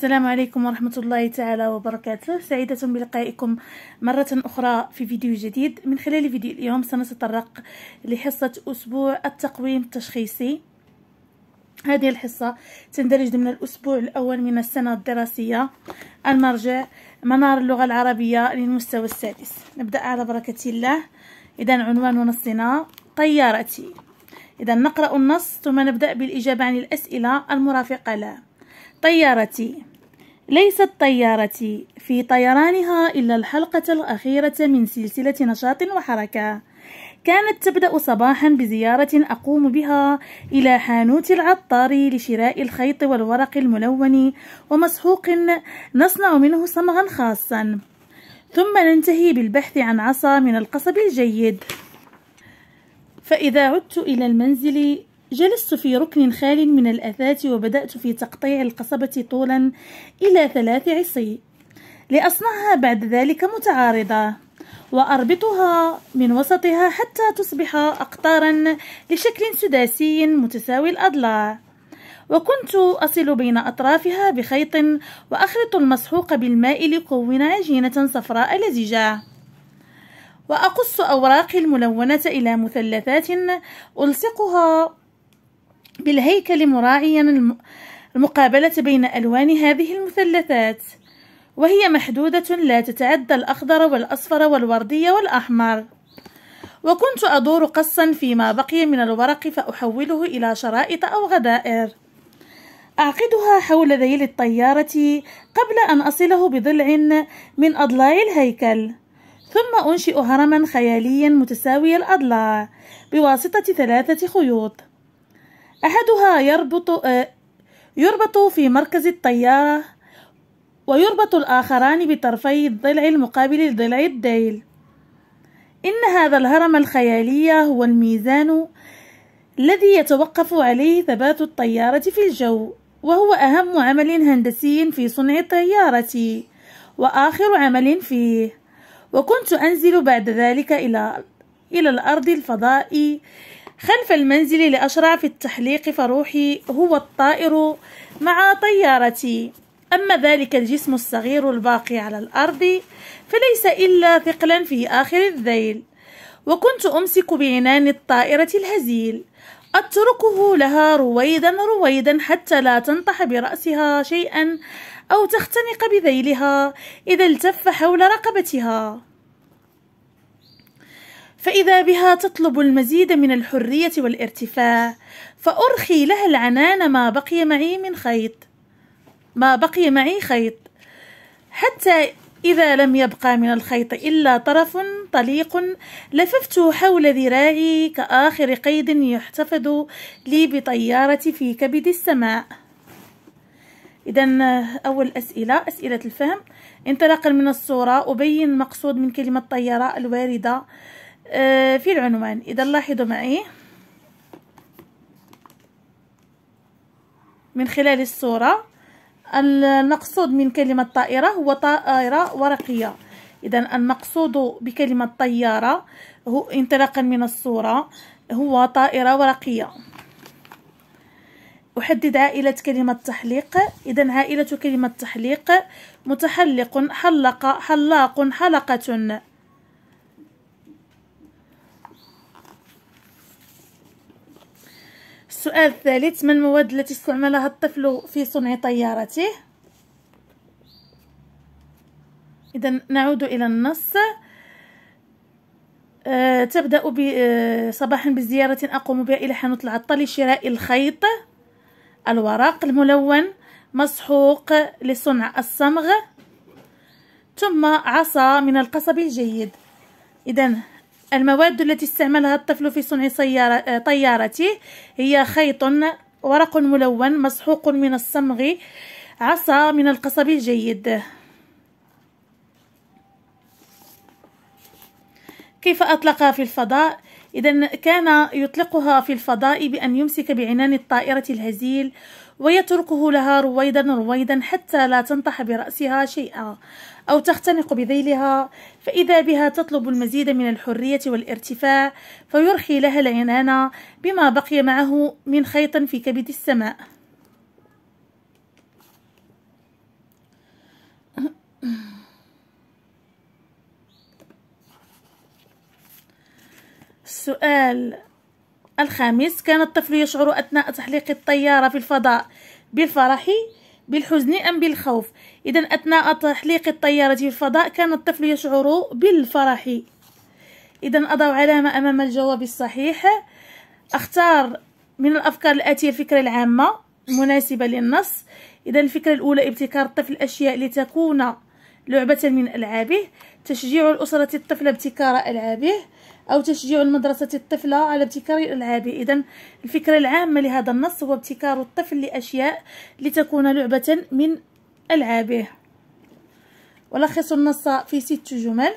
السلام عليكم ورحمة الله تعالى وبركاته سعيدة بلقائكم مرة أخرى في فيديو جديد من خلال فيديو اليوم سنتطرق لحصة أسبوع التقويم التشخيصي هذه الحصة تندرج ضمن الأسبوع الأول من السنة الدراسية المرجع منار اللغة العربية للمستوى السادس نبدأ على بركة الله إذا عنوان نصنا طيارتي إذا نقرأ النص ثم نبدأ بالإجابة عن الأسئلة المرافقة له طيارتي ليست طيارتي في طيرانها إلا الحلقة الأخيرة من سلسلة نشاط وحركة كانت تبدأ صباحا بزيارة أقوم بها إلى حانوت العطار لشراء الخيط والورق الملون ومسحوق نصنع منه صمغا خاصا ثم ننتهي بالبحث عن عصا من القصب الجيد فإذا عدت إلى المنزل جلست في ركن خال من الأثاث وبدأت في تقطيع القصبة طولا إلى ثلاث عصي لأصنعها بعد ذلك متعارضة وأربطها من وسطها حتى تصبح أقطارا لشكل سداسي متساوي الأضلاع وكنت أصل بين أطرافها بخيط وأخلط المسحوق بالماء لكون عجينة صفراء لزجة وأقص أوراقي الملونة إلى مثلثات ألصقها بالهيكل مراعيا المقابلة بين ألوان هذه المثلثات وهي محدودة لا تتعدى الأخضر والأصفر والوردي والأحمر وكنت أدور قصا فيما بقي من الورق فأحوله إلى شرائط أو غدائر أعقدها حول ذيل الطيارة قبل أن أصله بضلع من أضلاع الهيكل ثم أنشئ هرما خياليا متساوي الأضلاع بواسطة ثلاثة خيوط أحدها يربط آه، يربط في مركز الطيارة ويربط الآخران بطرفي الضلع المقابل لضلع الديل إن هذا الهرم الخيالي هو الميزان الذي يتوقف عليه ثبات الطيارة في الجو وهو أهم عمل هندسي في صنع الطيارة وآخر عمل فيه وكنت أنزل بعد ذلك إلى إلى الأرض الفضائي خلف المنزل لأشرع في التحليق فروحي هو الطائر مع طيارتي أما ذلك الجسم الصغير الباقي على الأرض فليس إلا ثقلا في آخر الذيل وكنت أمسك بعنان الطائرة الهزيل أتركه لها رويدا رويدا حتى لا تنطح برأسها شيئا أو تختنق بذيلها إذا التف حول رقبتها فإذا بها تطلب المزيد من الحرية والارتفاع فأرخي لها العنان ما بقي معي من خيط ما بقي معي خيط حتى إذا لم يبقى من الخيط إلا طرف طليق لففت حول ذراعي كآخر قيد يحتفظ لي بطيارتي في كبد السماء إذا أول أسئلة أسئلة الفهم انطلاقا من الصورة أبين مقصود من كلمة طيارة الواردة آه، في العنوان إذا لاحظوا معي من خلال الصورة المقصود من كلمة طائرة هو طائرة ورقية إذا المقصود بكلمة طيارة هو انطلاقا من الصورة هو طائرة ورقية أحدد عائلة كلمة تحليق إذا عائلة كلمة تحليق متحلق حلق حلاق حلقة السؤال الثالث ما المواد التي استعملها الطفل في صنع طيارته اذا نعود الى النص أه تبدأ آه، صباحا بزيارة أقوم بها إلى حانوت العطة لشراء الخيط الورق الملون مسحوق لصنع الصمغ ثم عصا من القصب الجيد إذا المواد التي استعملها الطفل في صنع سيارة آه، طيارته هي خيط ورق ملون مسحوق من الصمغ عصا من القصب الجيد كيف أطلقها في الفضاء؟ إذا كان يطلقها في الفضاء بأن يمسك بعنان الطائرة الهزيل ويتركه لها رويدا رويدا حتى لا تنطح برأسها شيئا أو تختنق بذيلها فإذا بها تطلب المزيد من الحرية والارتفاع فيرخي لها العنان بما بقي معه من خيط في كبد السماء السؤال الخامس كان الطفل يشعر أثناء تحليق الطيارة في الفضاء بالفرح بالحزن أم بالخوف إذا أثناء تحليق الطيارة في الفضاء كان الطفل يشعر بالفرح إذا أضع علامة أمام الجواب الصحيح أختار من الأفكار الآتية الفكرة العامة مناسبة للنص إذا الفكرة الأولى ابتكار الطفل أشياء لتكون لعبة من ألعابه تشجيع الأسرة الطفلة ابتكار ألعابه أو تشجيع المدرسة الطفلة على ابتكار ألعابه إذا الفكرة العامة لهذا النص هو ابتكار الطفل لأشياء لتكون لعبة من ألعابه ولخص النص في ست جمل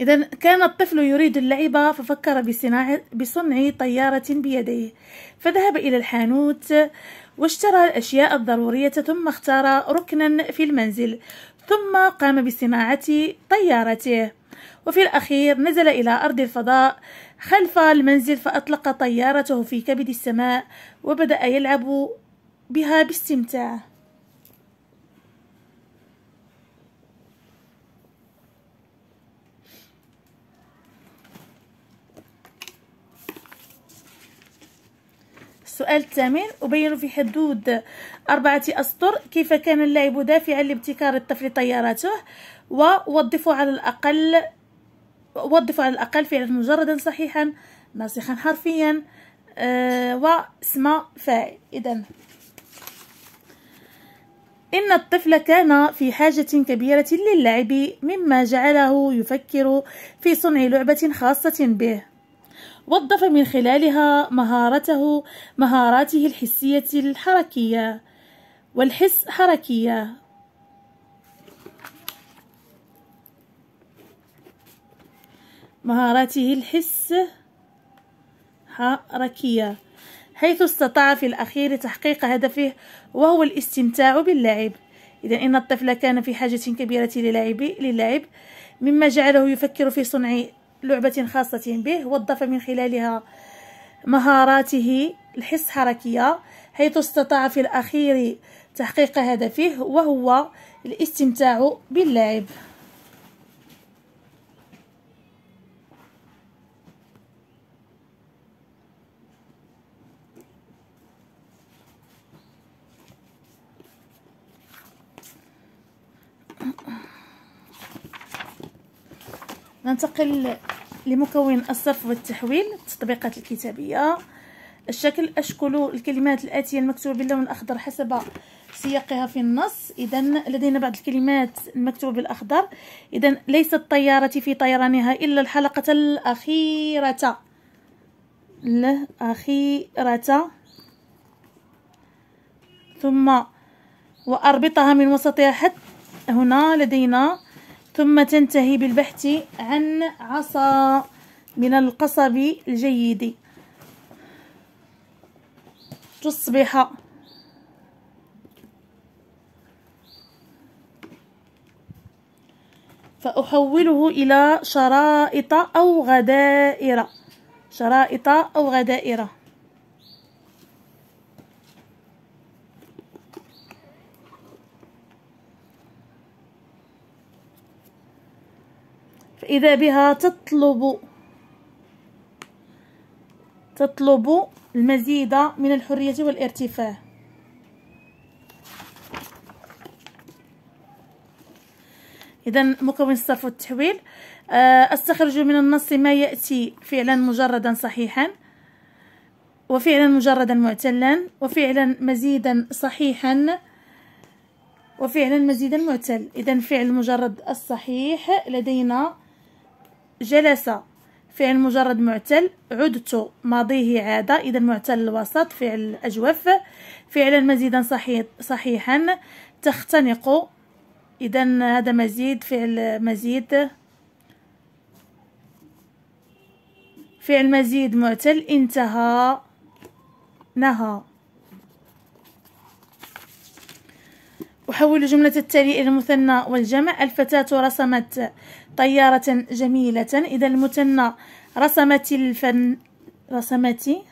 إذا كان الطفل يريد اللعب ففكر بصناعة بصنع طيارة بيديه فذهب إلى الحانوت واشترى الأشياء الضرورية ثم اختار ركنا في المنزل ثم قام بصناعة طيارته وفي الأخير نزل إلى أرض الفضاء خلف المنزل فأطلق طيارته في كبد السماء وبدأ يلعب بها باستمتاع السؤال الثامن أبين في حدود أربعة أسطر كيف كان اللاعب دافعا لابتكار الطفل طياراته ووظفوا على الأقل وظفوا على الأقل فعلا مجردا صحيحا ناسخا حرفيا أه واسم فاعل إذا إن الطفل كان في حاجة كبيرة للعب مما جعله يفكر في صنع لعبة خاصة به وظف من خلالها مهارته مهاراته الحسية الحركية والحس حركية مهاراته الحس حركية حيث استطاع في الأخير تحقيق هدفه وهو الاستمتاع باللعب إذا إن الطفل كان في حاجة كبيرة للعب, للعب مما جعله يفكر في صنع لعبة خاصة به وظف من خلالها مهاراته الحس حركية حيث استطاع في الأخير تحقيق هدفه وهو الاستمتاع باللعب ننتقل لمكون الصرف والتحويل التطبيقات الكتابية الشكل أشكل الكلمات الآتية المكتوبة باللون الأخضر حسب سياقها في النص إذا لدينا بعض الكلمات المكتوبة بالأخضر إذا ليست الطيارة في طيرانها إلا الحلقة الأخيرة الأخيرة ثم وأربطها من وسطها حتى هنا لدينا ثم تنتهي بالبحث عن عصا من القصب الجيد تصبح فأحوله إلى شرائط أو غدائر شرائط أو غدائر فإذا بها تطلب تطلب المزيد من الحرية والارتفاع إذا مكون الصرف والتحويل آه، أستخرج من النص ما يأتي فعلا مجردا صحيحا وفعلا مجردا معتلا وفعلا مزيدا صحيحا وفعلا مزيدا معتل إذا فعل مجرد الصحيح لدينا جلس فعل مجرد معتل عدت ماضيه عاد إذا معتل الوسط فعل أجوف فعلا مزيدا صحيح صحيحا تختنق إذا هذا مزيد فعل مزيد فعل مزيد معتل انتهى نهى أحول جملة التالي إلى المثنى والجمع الفتاة رسمت طيارة جميلة إذا المثنى رسمت الفن رسمت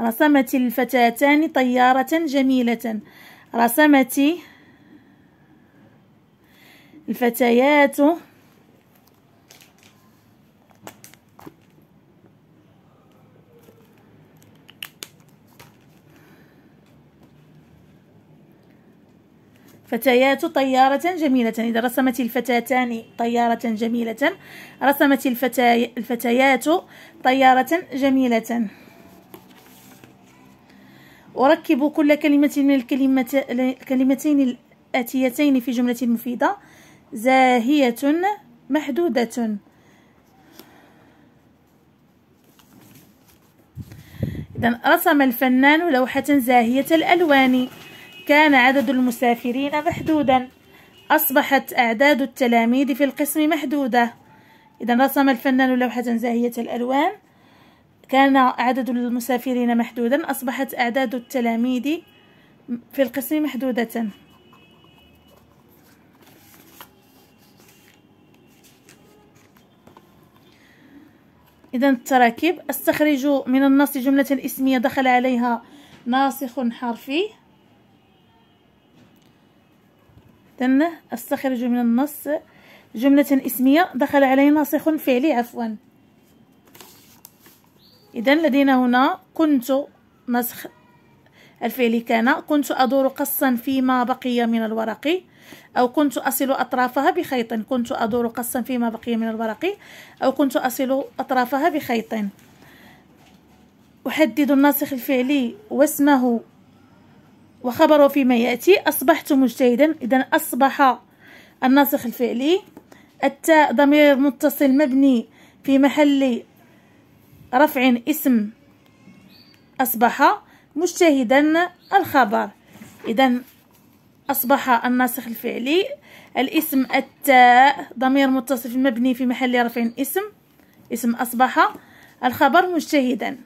رسمت الفتاتان طيارة جميلة رسمت الفتيات فتيات طيارة جميلة إذا رسمت الفتاتان طيارة جميلة رسمت الفتا... الفتيات طيارة جميلة أركب كل كلمة من الكلمة... الكلمتين الآتيتين في جملة مفيدة زاهية محدودة إذا رسم الفنان لوحة زاهية الألوان كان عدد المسافرين محدودا أصبحت أعداد التلاميذ في القسم محدودة إذا رسم الفنان لوحة زاهية الألوان كان عدد المسافرين محدودا أصبحت أعداد التلاميذ في القسم محدودة إذا التراكيب استخرج من النص جملة اسمية دخل عليها ناسخ حرفي تنه استخرج من النص جملة اسمية دخل عليه ناسخ فعلي عفوا إذا لدينا هنا كنت نسخ الفعلي كان كنت أدور قصا فيما بقي من الورق أو كنت أصل أطرافها بخيط كنت أدور قصا فيما بقي من الورق أو كنت أصل أطرافها بخيط أحدد الناسخ الفعلي واسمه وخبره فيما يأتي أصبحت مجتهدا إذا أصبح الناسخ الفعلي التاء ضمير متصل مبني في محل رفع اسم أصبح مجتهدا الخبر إذا أصبح الناسخ الفعلي الاسم التاء ضمير متصل مبني في محل رفع اسم اسم أصبح الخبر مجتهدا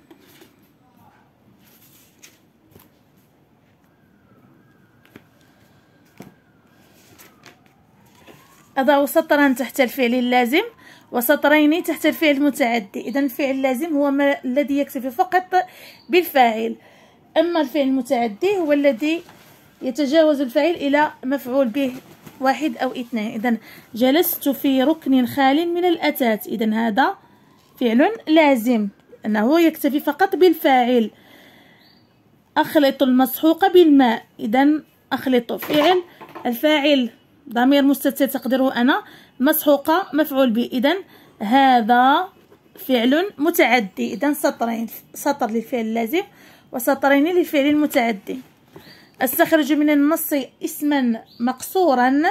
أضع سطرا تحت الفعل اللازم وسطرين تحت الفعل المتعدي إذا الفعل اللازم هو ما الذي يكتفي فقط بالفاعل أما الفعل المتعدي هو الذي يتجاوز الفعل إلى مفعول به واحد أو اثنين إذا جلست في ركن خال من الأتات إذا هذا فعل لازم أنه يكتفي فقط بالفاعل أخلط المسحوق بالماء إذا أخلط فعل الفاعل ضمير مستتر تقديره انا مسحوقه مفعول به اذا هذا فعل متعدي اذا سطرين سطر للفعل اللازم وسطرين للفعل المتعدي استخرج من النص اسما مقصورا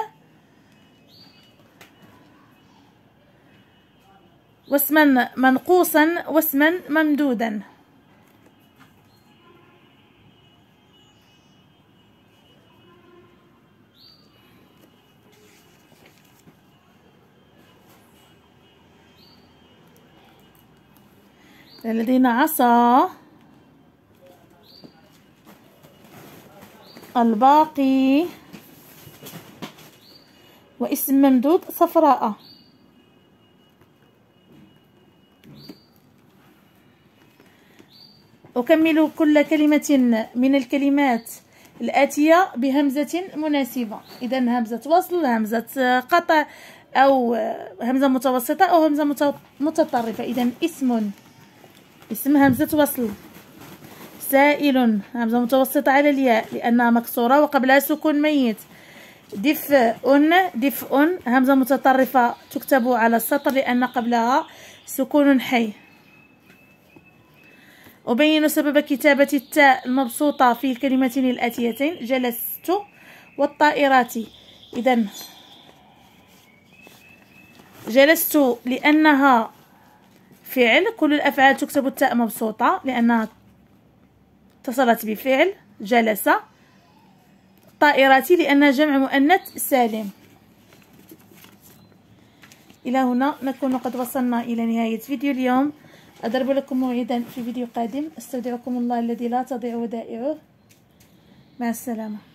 واسما منقوصا واسما ممدودا لدينا عصا الباقي واسم ممدود صفراء أكمل كل كلمة من الكلمات الآتية بهمزة مناسبة إذا همزة وصل همزة قطع أو همزة متوسطة أو همزة متطرفة إذا اسم اسم همزة وصل سائل همزة متوسطة على الياء لأنها مكسورة وقبلها سكون ميت دفء دفء همزة متطرفة تكتب على السطر لأن قبلها سكون حي أبين سبب كتابة التاء المبسوطة في الكلمتين الآتيتين جلست والطائرات إذا جلست لأنها فعل كل الأفعال تكتب التاء مبسوطة لأنها اتصلت بفعل جلس طائراتي لأنها جمع مؤنث سالم إلى هنا نكون قد وصلنا إلى نهاية فيديو اليوم أضرب لكم موعدا في فيديو قادم أستودعكم الله الذي لا تضيع ودائعه مع السلامة